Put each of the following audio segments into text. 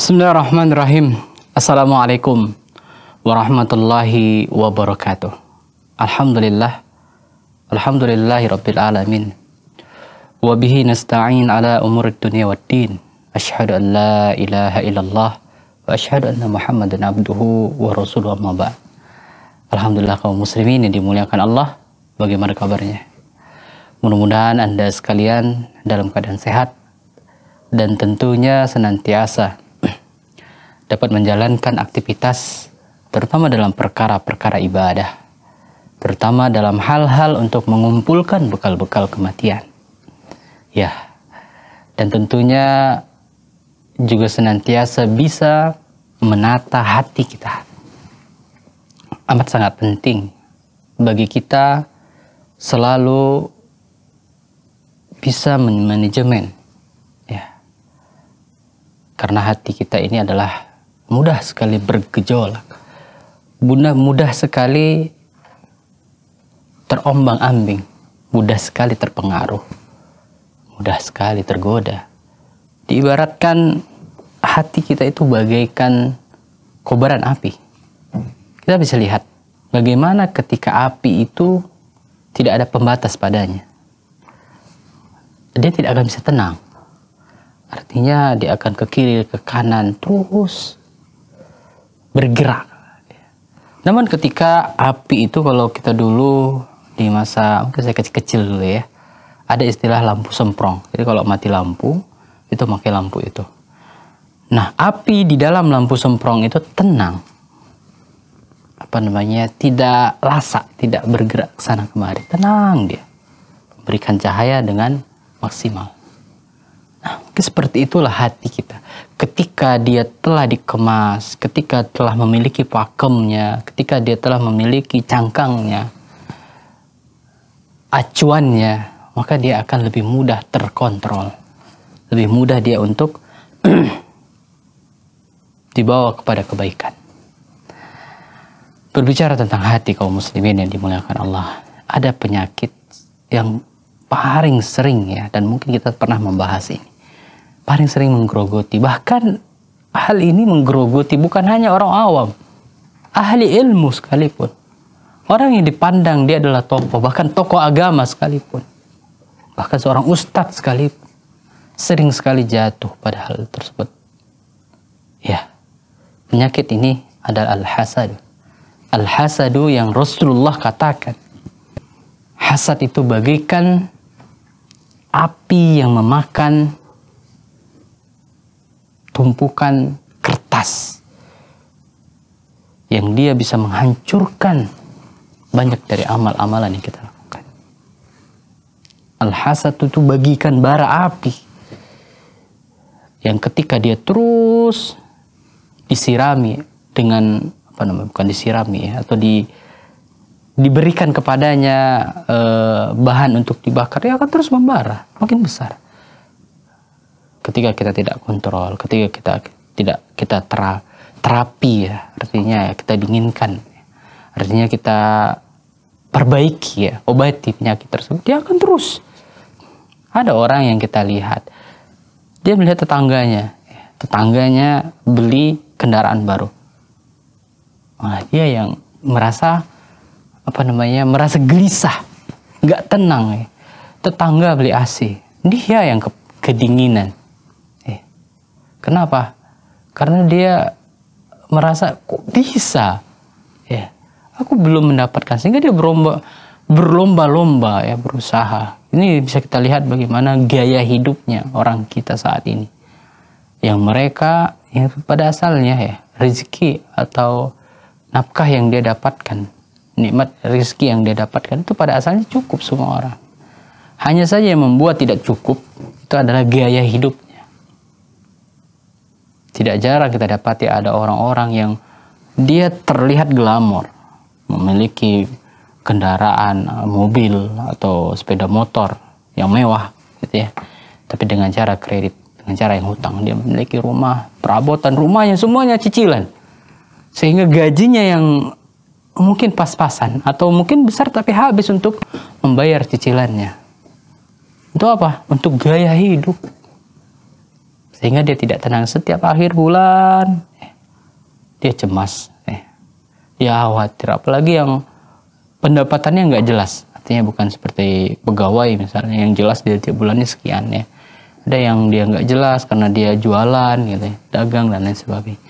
Bismillahirrahmanirrahim. Assalamualaikum warahmatullahi wabarakatuh. Alhamdulillah. Alhamdulillahi rabbil alamin. Wa bihi nasta'in ala umur dunia wad din. Ashhadu an la ilaha illallah Asyhadu anna Muhammadan abduhu wa rasuluhu amma ba'd. Alhamdulillah kaum muslimin yang dimuliakan Allah, bagaimana kabarnya? Mudah-mudahan Anda sekalian dalam keadaan sehat dan tentunya senantiasa dapat menjalankan aktivitas terutama dalam perkara-perkara ibadah, terutama dalam hal-hal untuk mengumpulkan bekal-bekal kematian. Ya. Dan tentunya juga senantiasa bisa menata hati kita. Amat sangat penting bagi kita selalu bisa manajemen ya. Karena hati kita ini adalah mudah sekali bergejolak. Bunda mudah sekali terombang-ambing, mudah sekali terpengaruh, mudah sekali tergoda diibaratkan hati kita itu bagaikan kobaran api. Kita bisa lihat bagaimana ketika api itu tidak ada pembatas padanya. Dia tidak akan bisa tenang. Artinya dia akan ke kiri, ke kanan, terus bergerak. Namun ketika api itu kalau kita dulu di masa mungkin saya kecil-kecil dulu ya, ada istilah lampu semprong. Jadi kalau mati lampu, itu pakai lampu itu. Nah, api di dalam lampu semprong itu tenang. Apa namanya? Tidak lasak, tidak bergerak sana kemari. Tenang dia. Berikan cahaya dengan maksimal. Nah, seperti itulah hati kita. Ketika dia telah dikemas, ketika telah memiliki pakemnya, ketika dia telah memiliki cangkangnya, acuannya, maka dia akan lebih mudah terkontrol lebih mudah dia untuk dibawa kepada kebaikan. Berbicara tentang hati kaum muslimin yang dimuliakan Allah, ada penyakit yang paling sering ya dan mungkin kita pernah membahas ini. Paling sering menggerogoti, bahkan hal ini menggerogoti bukan hanya orang awam, ahli ilmu sekalipun. Orang yang dipandang dia adalah tokoh, bahkan tokoh agama sekalipun. Bahkan seorang ustadz sekalipun sering sekali jatuh pada hal tersebut. Ya, penyakit ini adalah al-hasad. Al-hasadu yang Rasulullah katakan. Hasad itu bagikan api yang memakan tumpukan kertas yang dia bisa menghancurkan banyak dari amal-amalan yang kita lakukan. Al-hasad itu bagikan bara api yang ketika dia terus disirami dengan apa namanya bukan disirami ya, atau di diberikan kepadanya e, bahan untuk dibakar dia akan terus membara makin besar ketika kita tidak kontrol ketika kita tidak kita tera, terapi ya artinya ya, kita dinginkan artinya kita perbaiki ya obati penyakit tersebut dia akan terus ada orang yang kita lihat dia melihat tetangganya. Tetangganya beli kendaraan baru. Malah dia yang merasa apa namanya merasa gelisah, nggak tenang. Eh. Tetangga beli AC, dia yang ke kedinginan. Eh, kenapa? Karena dia merasa kok bisa, ya aku belum mendapatkan sehingga dia berlomba berlomba-lomba ya berusaha ini bisa kita lihat bagaimana gaya hidupnya orang kita saat ini. Yang mereka ya pada asalnya ya rezeki atau nafkah yang dia dapatkan, nikmat rezeki yang dia dapatkan itu pada asalnya cukup semua orang. Hanya saja yang membuat tidak cukup itu adalah gaya hidupnya. Tidak jarang kita dapati ada orang-orang yang dia terlihat glamor, memiliki kendaraan eh, mobil atau sepeda motor yang mewah gitu ya tapi dengan cara kredit dengan cara yang hutang dia memiliki rumah perabotan rumahnya semuanya cicilan sehingga gajinya yang mungkin pas-pasan atau mungkin besar tapi habis untuk membayar cicilannya itu apa untuk gaya hidup sehingga dia tidak tenang setiap akhir bulan eh, dia cemas eh, dia khawatir apalagi yang pendapatannya nggak jelas artinya bukan seperti pegawai misalnya yang jelas dia tiap bulannya sekian ya ada yang dia nggak jelas karena dia jualan gitu ya, dagang dan lain sebagainya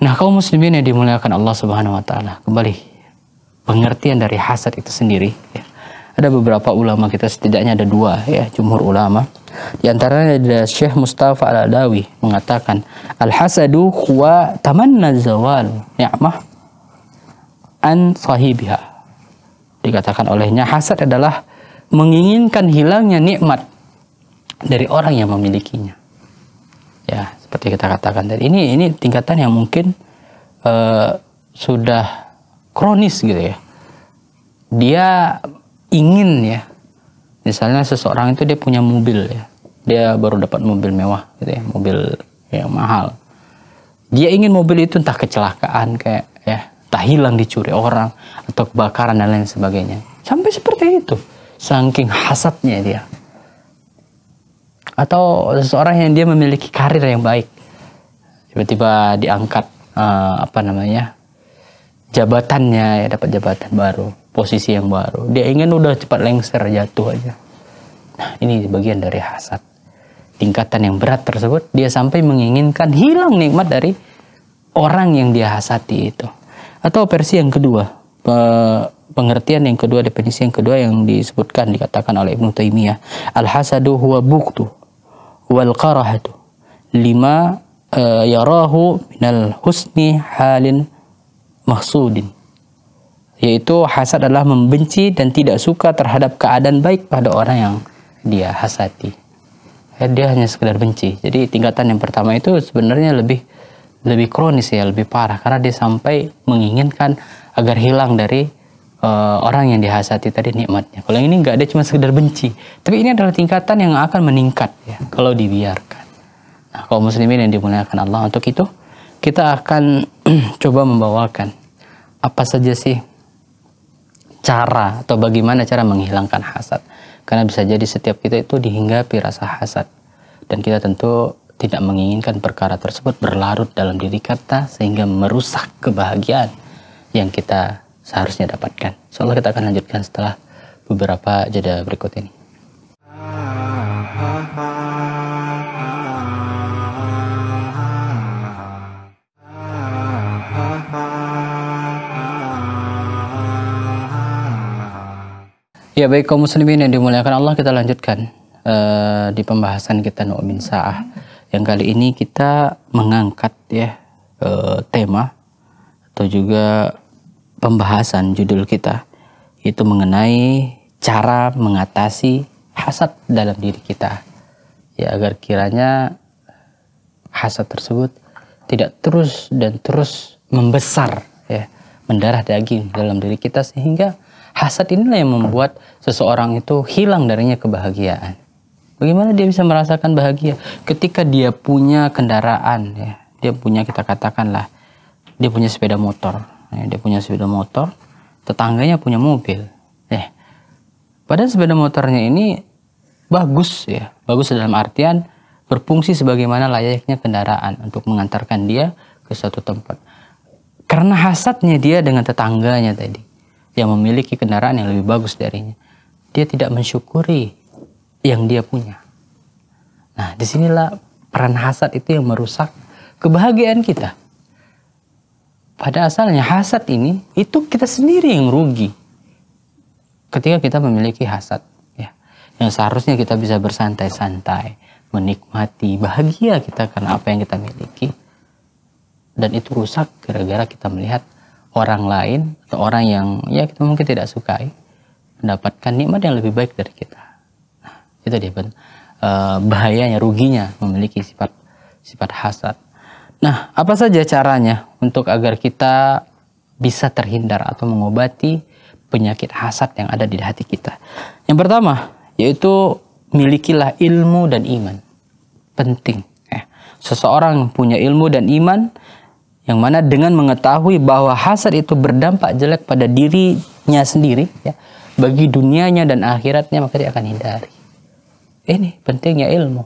nah kaum muslimin yang dimuliakan Allah subhanahu wa taala kembali pengertian dari hasad itu sendiri ya. ada beberapa ulama kita setidaknya ada dua ya jumhur ulama di antaranya ada Syekh Mustafa Al-Adawi mengatakan al-hasadu huwa tamanna zawal ni'mah an sahibiha dikatakan olehnya hasad adalah menginginkan hilangnya nikmat dari orang yang memilikinya. Ya, seperti kita katakan tadi. Ini ini tingkatan yang mungkin uh, sudah kronis gitu ya. Dia ingin ya. Misalnya seseorang itu dia punya mobil ya. Dia baru dapat mobil mewah gitu ya, mobil yang mahal. Dia ingin mobil itu entah kecelakaan kayak ya tak hilang dicuri orang atau kebakaran dan lain sebagainya. Sampai seperti itu. Saking hasadnya dia. Atau seseorang yang dia memiliki karir yang baik. Tiba-tiba diangkat uh, apa namanya? jabatannya ya dapat jabatan baru, posisi yang baru. Dia ingin udah cepat lengser jatuh aja. Nah, ini bagian dari hasad. Tingkatan yang berat tersebut dia sampai menginginkan hilang nikmat dari orang yang dia hasati itu atau versi yang kedua pengertian yang kedua definisi yang kedua yang disebutkan dikatakan oleh Ibnu Taimiyah al hasadu huwa buktu wal karahatu lima uh, yarahu minal husni halin maksudin yaitu hasad adalah membenci dan tidak suka terhadap keadaan baik pada orang yang dia hasati eh, dia hanya sekedar benci jadi tingkatan yang pertama itu sebenarnya lebih lebih kronis ya, lebih parah karena dia sampai menginginkan agar hilang dari uh, orang yang dihasati tadi nikmatnya. Kalau yang ini nggak ada cuma sekedar benci, tapi ini adalah tingkatan yang akan meningkat ya kalau dibiarkan. Nah, kalau muslimin yang dimuliakan Allah untuk itu kita akan coba membawakan apa saja sih cara atau bagaimana cara menghilangkan hasad. Karena bisa jadi setiap kita itu dihinggapi rasa hasad dan kita tentu tidak menginginkan perkara tersebut berlarut dalam diri kita sehingga merusak kebahagiaan yang kita seharusnya dapatkan. Seolah kita akan lanjutkan setelah beberapa jeda berikut ini. Ya baik kaum muslimin yang dimuliakan Allah kita lanjutkan uh, di pembahasan kita Nu'min Sa'ah yang kali ini kita mengangkat ya e, tema atau juga pembahasan judul kita itu mengenai cara mengatasi hasad dalam diri kita ya agar kiranya hasad tersebut tidak terus dan terus membesar ya mendarah daging dalam diri kita sehingga hasad inilah yang membuat seseorang itu hilang darinya kebahagiaan Bagaimana dia bisa merasakan bahagia ketika dia punya kendaraan ya. Dia punya kita katakanlah dia punya sepeda motor, ya. dia punya sepeda motor, tetangganya punya mobil. Ya. Padahal sepeda motornya ini bagus ya, bagus dalam artian berfungsi sebagaimana layaknya kendaraan untuk mengantarkan dia ke suatu tempat. Karena hasadnya dia dengan tetangganya tadi yang memiliki kendaraan yang lebih bagus darinya, dia tidak mensyukuri yang dia punya. Nah, disinilah peran hasad itu yang merusak kebahagiaan kita. Pada asalnya hasad ini itu kita sendiri yang rugi ketika kita memiliki hasad ya. Yang seharusnya kita bisa bersantai-santai, menikmati, bahagia kita karena apa yang kita miliki. Dan itu rusak gara-gara kita melihat orang lain atau orang yang ya kita mungkin tidak sukai mendapatkan nikmat yang lebih baik dari kita. Itu dia ben, e, bahayanya, ruginya memiliki sifat sifat hasad. Nah, apa saja caranya untuk agar kita bisa terhindar atau mengobati penyakit hasad yang ada di hati kita? Yang pertama yaitu milikilah ilmu dan iman. Penting. Eh, seseorang punya ilmu dan iman yang mana dengan mengetahui bahwa hasad itu berdampak jelek pada dirinya sendiri ya bagi dunianya dan akhiratnya maka dia akan hindari ini pentingnya ilmu.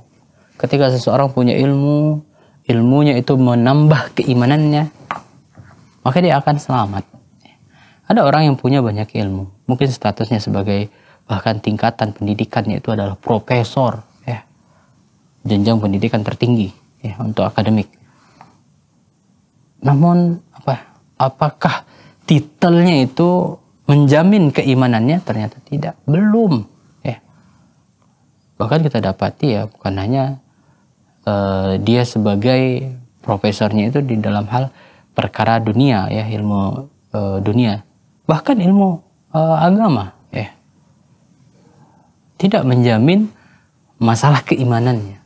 Ketika seseorang punya ilmu, ilmunya itu menambah keimanannya, maka dia akan selamat. Ada orang yang punya banyak ilmu, mungkin statusnya sebagai bahkan tingkatan pendidikannya itu adalah profesor, ya. Jenjang pendidikan tertinggi ya untuk akademik. Namun apa? Apakah titelnya itu menjamin keimanannya? Ternyata tidak. Belum bahkan kita dapati ya bukan hanya uh, dia sebagai profesornya itu di dalam hal perkara dunia ya ilmu uh, dunia bahkan ilmu uh, agama ya tidak menjamin masalah keimanannya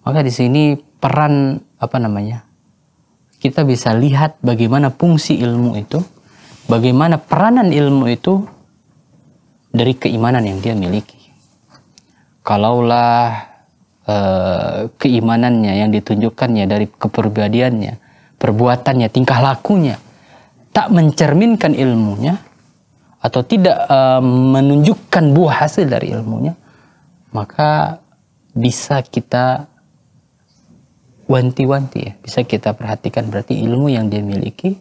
maka di sini peran apa namanya kita bisa lihat bagaimana fungsi ilmu itu bagaimana peranan ilmu itu dari keimanan yang dia miliki kalaulah uh, keimanannya yang ditunjukkannya dari kepribadiannya, perbuatannya, tingkah lakunya tak mencerminkan ilmunya atau tidak uh, menunjukkan buah hasil dari ilmunya, maka bisa kita wanti-wanti ya, bisa kita perhatikan berarti ilmu yang dia miliki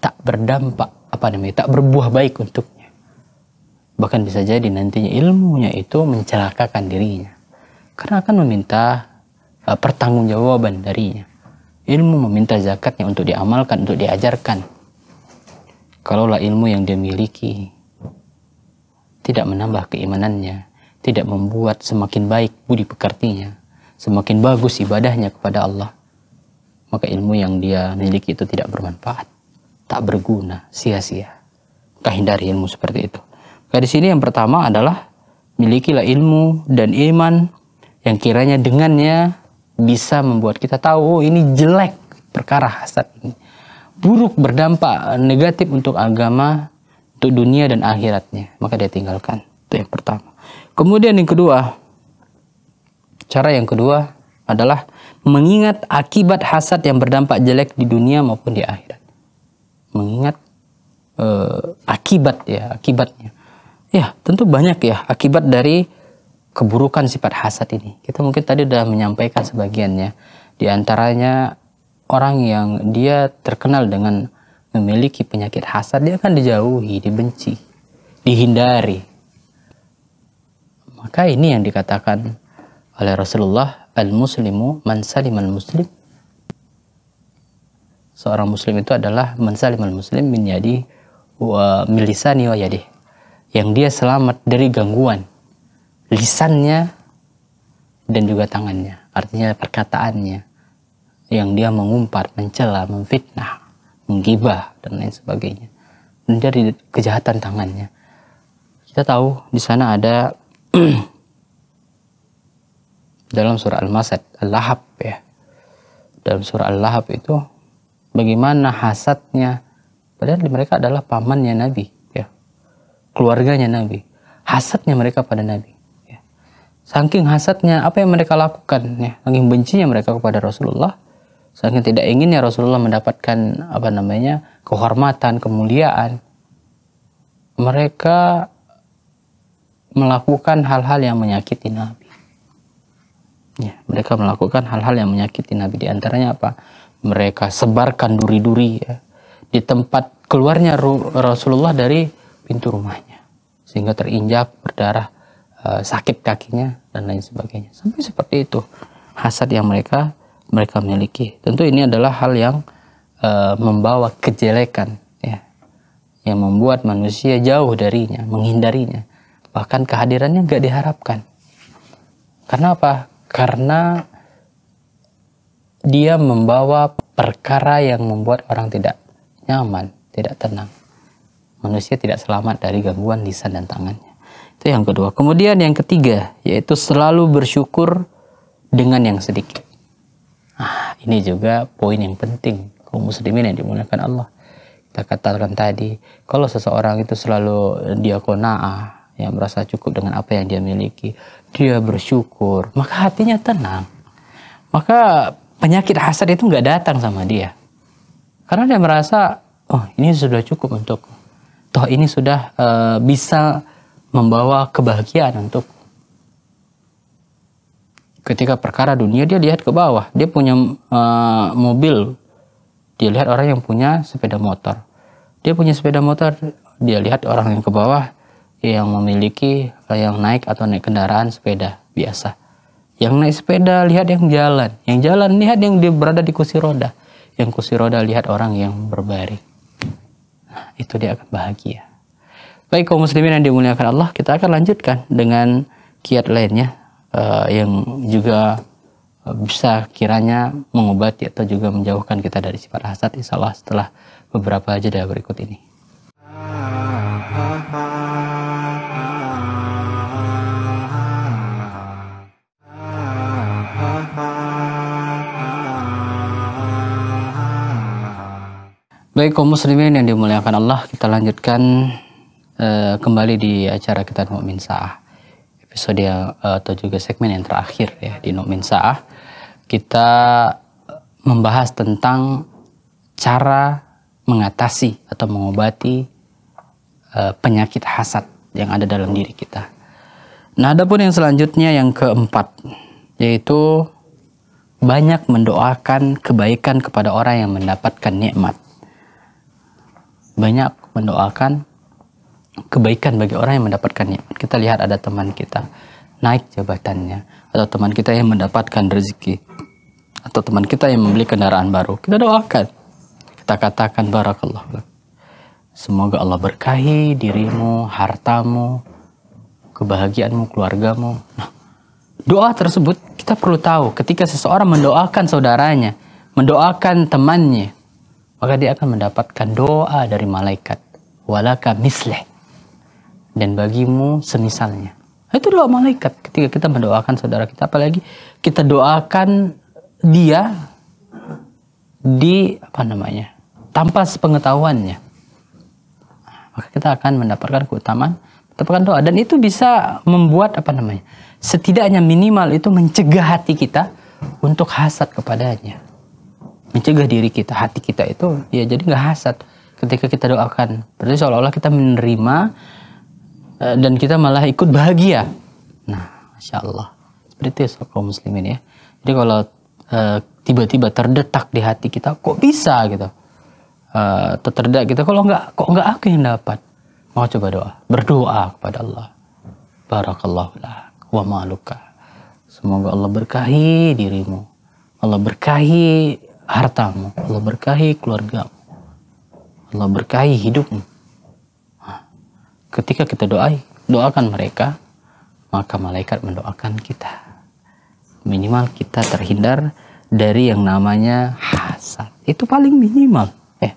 tak berdampak apa namanya, tak berbuah baik untuk Bahkan bisa jadi nantinya ilmunya itu mencelakakan dirinya. Karena akan meminta uh, pertanggungjawaban darinya. Ilmu meminta zakatnya untuk diamalkan, untuk diajarkan. Kalaulah ilmu yang dia miliki tidak menambah keimanannya, tidak membuat semakin baik budi pekertinya, semakin bagus ibadahnya kepada Allah, maka ilmu yang dia miliki itu tidak bermanfaat, tak berguna, sia-sia. kahindari ilmu seperti itu. Maka di sini yang pertama adalah milikilah ilmu dan iman yang kiranya dengannya bisa membuat kita tahu oh, ini jelek perkara hasad ini. Buruk berdampak negatif untuk agama, untuk dunia dan akhiratnya. Maka dia tinggalkan. Itu yang pertama. Kemudian yang kedua, cara yang kedua adalah mengingat akibat hasad yang berdampak jelek di dunia maupun di akhirat. Mengingat uh, akibat ya, akibatnya. Ya, tentu banyak ya akibat dari keburukan sifat hasad ini. Kita mungkin tadi sudah menyampaikan sebagiannya. Di antaranya orang yang dia terkenal dengan memiliki penyakit hasad, dia akan dijauhi, dibenci, dihindari. Maka ini yang dikatakan oleh Rasulullah, al-muslimu man saliman muslim. Seorang muslim itu adalah man saliman muslim menjadi yadi milisani wa yadih yang dia selamat dari gangguan lisannya dan juga tangannya. Artinya perkataannya yang dia mengumpat, mencela, memfitnah, menggibah dan lain sebagainya. menjadi kejahatan tangannya. Kita tahu di sana ada dalam surah Al-Masad, Al-Lahab ya. Dalam surah Al-Lahab itu bagaimana hasadnya padahal mereka adalah pamannya Nabi keluarganya Nabi. Hasadnya mereka pada Nabi. Ya. Saking hasadnya apa yang mereka lakukan, ya, saking bencinya mereka kepada Rasulullah, saking tidak inginnya Rasulullah mendapatkan apa namanya kehormatan, kemuliaan, mereka melakukan hal-hal yang menyakiti Nabi. Ya, mereka melakukan hal-hal yang menyakiti Nabi. Di antaranya apa? Mereka sebarkan duri-duri ya, di tempat keluarnya Rasulullah dari pintu rumahnya sehingga terinjak berdarah e, sakit kakinya dan lain sebagainya sampai seperti itu hasad yang mereka mereka miliki tentu ini adalah hal yang e, membawa kejelekan ya yang membuat manusia jauh darinya menghindarinya bahkan kehadirannya nggak diharapkan karena apa karena dia membawa perkara yang membuat orang tidak nyaman tidak tenang manusia tidak selamat dari gangguan lisan dan tangannya. Itu yang kedua. Kemudian yang ketiga, yaitu selalu bersyukur dengan yang sedikit. Ah, ini juga poin yang penting kaum muslimin yang dimuliakan Allah. Kita katakan tadi, kalau seseorang itu selalu eh, dia kona'ah, yang merasa cukup dengan apa yang dia miliki, dia bersyukur, maka hatinya tenang. Maka penyakit hasad itu nggak datang sama dia. Karena dia merasa, oh ini sudah cukup untukku toh ini sudah e, bisa membawa kebahagiaan untuk ketika perkara dunia dia lihat ke bawah dia punya e, mobil dia lihat orang yang punya sepeda motor dia punya sepeda motor dia lihat orang yang ke bawah yang memiliki eh, yang naik atau naik kendaraan sepeda biasa yang naik sepeda lihat yang jalan yang jalan lihat yang berada di kursi roda yang kursi roda lihat orang yang berbaring itu dia akan bahagia. Baik kaum muslimin yang dimuliakan Allah, kita akan lanjutkan dengan kiat lainnya uh, yang juga bisa kiranya mengobati atau juga menjauhkan kita dari sifat hasad insya Allah setelah beberapa jeda berikut ini. Baik kaum muslimin yang dimuliakan Allah, kita lanjutkan uh, kembali di acara kita nukmin Saah. Episode yang, uh, atau juga segmen yang terakhir ya di nukmin Saah, kita membahas tentang cara mengatasi atau mengobati uh, penyakit hasad yang ada dalam diri kita. Nah, adapun yang selanjutnya yang keempat yaitu banyak mendoakan kebaikan kepada orang yang mendapatkan nikmat banyak mendoakan kebaikan bagi orang yang mendapatkannya. Kita lihat ada teman kita naik jabatannya atau teman kita yang mendapatkan rezeki atau teman kita yang membeli kendaraan baru. Kita doakan. Kita katakan barakallah. Semoga Allah berkahi dirimu, hartamu, kebahagiaanmu, keluargamu. Nah, doa tersebut kita perlu tahu ketika seseorang mendoakan saudaranya, mendoakan temannya, maka dia akan mendapatkan doa dari malaikat. Walaka misleh. Dan bagimu semisalnya. Itu doa malaikat ketika kita mendoakan saudara kita. Apalagi kita doakan dia di apa namanya tanpa sepengetahuannya maka kita akan mendapatkan keutamaan mendapatkan doa dan itu bisa membuat apa namanya setidaknya minimal itu mencegah hati kita untuk hasad kepadanya mencegah diri kita, hati kita itu ya jadi nggak hasad ketika kita doakan. Berarti seolah-olah kita menerima eh, dan kita malah ikut bahagia. Nah, masya Allah. Seperti itu ya, kaum muslimin ya. Jadi kalau eh, tiba-tiba uh, terdetak di hati kita, kok bisa gitu? Uh, terdetak kita gitu, kalau nggak kok nggak aku yang dapat. Mau coba doa, berdoa kepada Allah. Barakallahu lah wa ma'luka. Semoga Allah berkahi dirimu. Allah berkahi hartamu. Allah berkahi keluargamu. Allah berkahi hidupmu. Ketika kita doai, doakan mereka, maka malaikat mendoakan kita. Minimal kita terhindar dari yang namanya hasad. Itu paling minimal. Eh,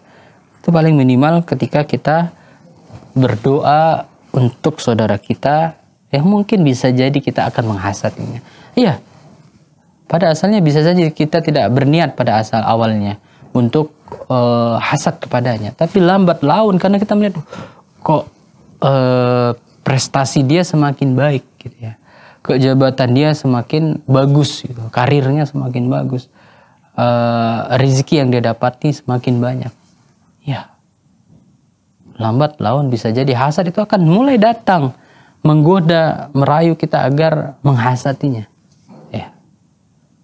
itu paling minimal ketika kita berdoa untuk saudara kita yang mungkin bisa jadi kita akan menghasatinya. Iya, pada asalnya bisa saja kita tidak berniat pada asal awalnya untuk e, hasad kepadanya, tapi lambat laun karena kita melihat kok e, prestasi dia semakin baik gitu ya. Kejabatan dia semakin bagus gitu, karirnya semakin bagus. E, eh, rizki yang dia dapati semakin banyak. Ya. Lambat laun bisa jadi hasad itu akan mulai datang menggoda, merayu kita agar menghasatinya.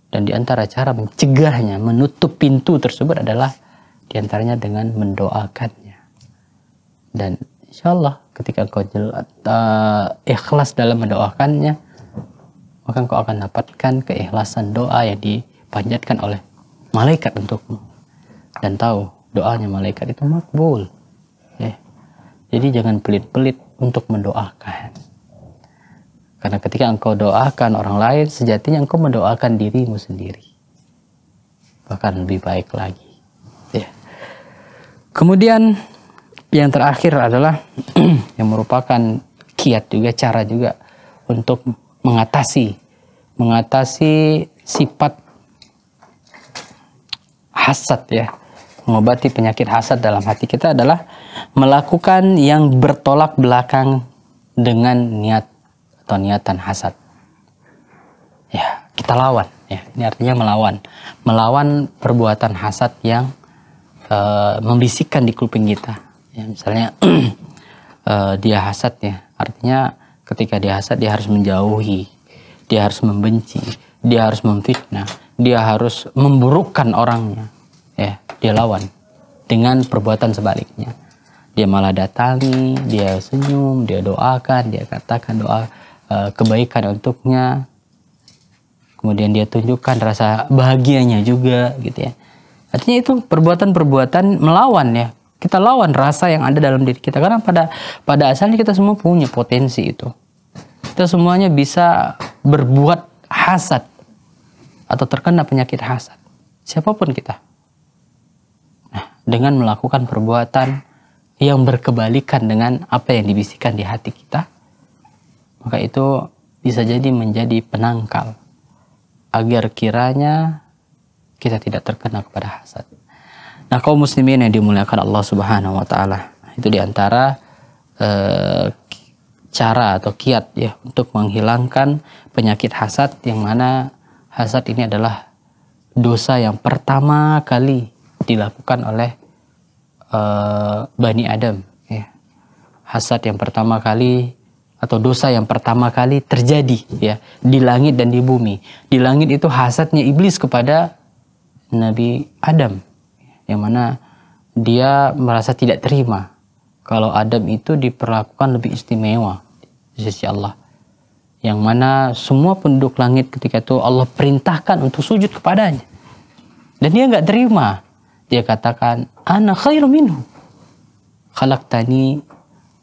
Dan di antara cara mencegahnya, menutup pintu tersebut adalah di antaranya dengan mendoakannya. Dan insya Allah ketika engkau jelas, eh, ikhlas dalam mendoakannya, maka engkau akan dapatkan keikhlasan doa yang dipanjatkan oleh malaikat untukmu. Dan tahu doanya malaikat itu makbul. Eh, jadi jangan pelit-pelit untuk mendoakan. Karena ketika engkau doakan orang lain, sejatinya engkau mendoakan dirimu sendiri. Bahkan lebih baik lagi. Ya. Kemudian yang terakhir adalah yang merupakan kiat juga, cara juga untuk mengatasi mengatasi sifat hasad ya. Mengobati penyakit hasad dalam hati kita adalah melakukan yang bertolak belakang dengan niat atau hasad. Ya, kita lawan. Ya, ini artinya melawan. Melawan perbuatan hasad yang uh, membisikkan di kuping kita. Ya, misalnya uh, dia hasad ya, artinya ketika dia hasad dia harus menjauhi, dia harus membenci, dia harus memfitnah, dia harus memburukkan orangnya. Ya, dia lawan dengan perbuatan sebaliknya dia malah datangi, dia senyum, dia doakan, dia katakan doa Eh, kebaikan untuknya kemudian dia tunjukkan rasa bahagianya juga gitu ya artinya itu perbuatan-perbuatan melawan ya kita lawan rasa yang ada dalam diri kita karena pada pada asalnya kita semua punya potensi itu kita semuanya bisa berbuat hasad atau terkena penyakit hasad siapapun kita nah, dengan melakukan perbuatan yang berkebalikan dengan apa yang dibisikkan di hati kita maka itu bisa jadi menjadi penangkal agar kiranya kita tidak terkena kepada hasad. Nah, kaum muslimin yang dimuliakan Allah Subhanahu wa taala, itu diantara eh, cara atau kiat ya untuk menghilangkan penyakit hasad yang mana hasad ini adalah dosa yang pertama kali dilakukan oleh eh, Bani Adam ya. Hasad yang pertama kali atau dosa yang pertama kali terjadi ya di langit dan di bumi. Di langit itu hasadnya iblis kepada Nabi Adam yang mana dia merasa tidak terima kalau Adam itu diperlakukan lebih istimewa di sisi Allah. Yang mana semua penduduk langit ketika itu Allah perintahkan untuk sujud kepadanya. Dan dia nggak terima. Dia katakan, Ana khairu minhu. Khalaqtani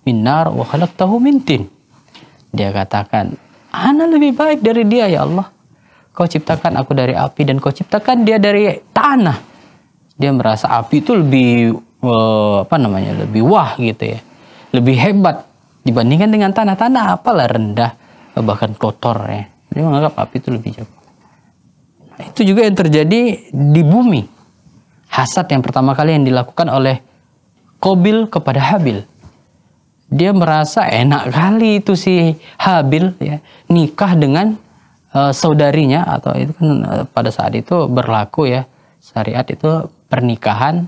min nar wa khalaqtahu min dia katakan, Ana lebih baik dari dia ya Allah. Kau ciptakan aku dari api dan kau ciptakan dia dari tanah. Dia merasa api itu lebih uh, apa namanya lebih wah gitu ya, lebih hebat dibandingkan dengan tanah. Tanah apalah rendah bahkan kotor ya. Dia menganggap api itu lebih jauh. Nah, itu juga yang terjadi di bumi. Hasad yang pertama kali yang dilakukan oleh Kobil kepada Habil dia merasa enak kali itu si Habil ya nikah dengan uh, saudarinya atau itu kan uh, pada saat itu berlaku ya syariat itu pernikahan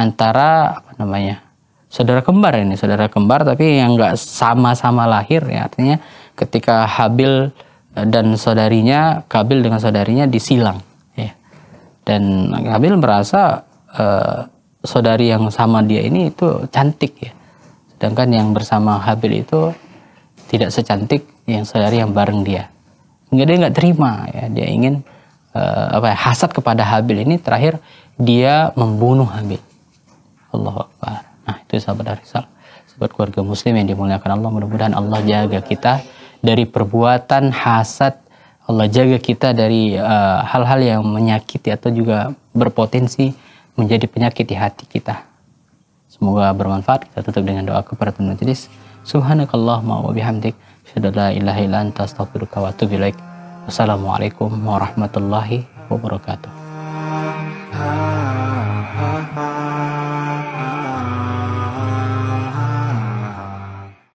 antara apa namanya saudara kembar ini saudara kembar tapi yang nggak sama-sama lahir ya artinya ketika Habil eh, dan saudarinya Kabil dengan saudarinya disilang ya dan Kabil merasa uh, saudari yang sama dia ini itu cantik ya Sedangkan yang bersama Habil itu tidak secantik yang saudari yang bareng dia. Enggak dia nggak terima ya, dia ingin uh, apa ya, hasad kepada Habil ini terakhir dia membunuh Habil. Allah Akbar. Nah, itu sahabat Arisal. Sahabat keluarga muslim yang dimuliakan Allah, mudah-mudahan Allah jaga kita dari perbuatan hasad Allah jaga kita dari eh, hal-hal uh, yang menyakiti atau juga berpotensi menjadi penyakit di hati kita. Semoga bermanfaat. Kita tutup dengan doa kepada teman majelis. Subhanakallahumma wa bihamdik. Syadala ilaha ila anta astaghfiruka wa atubu ilaik. Wassalamualaikum warahmatullahi wabarakatuh.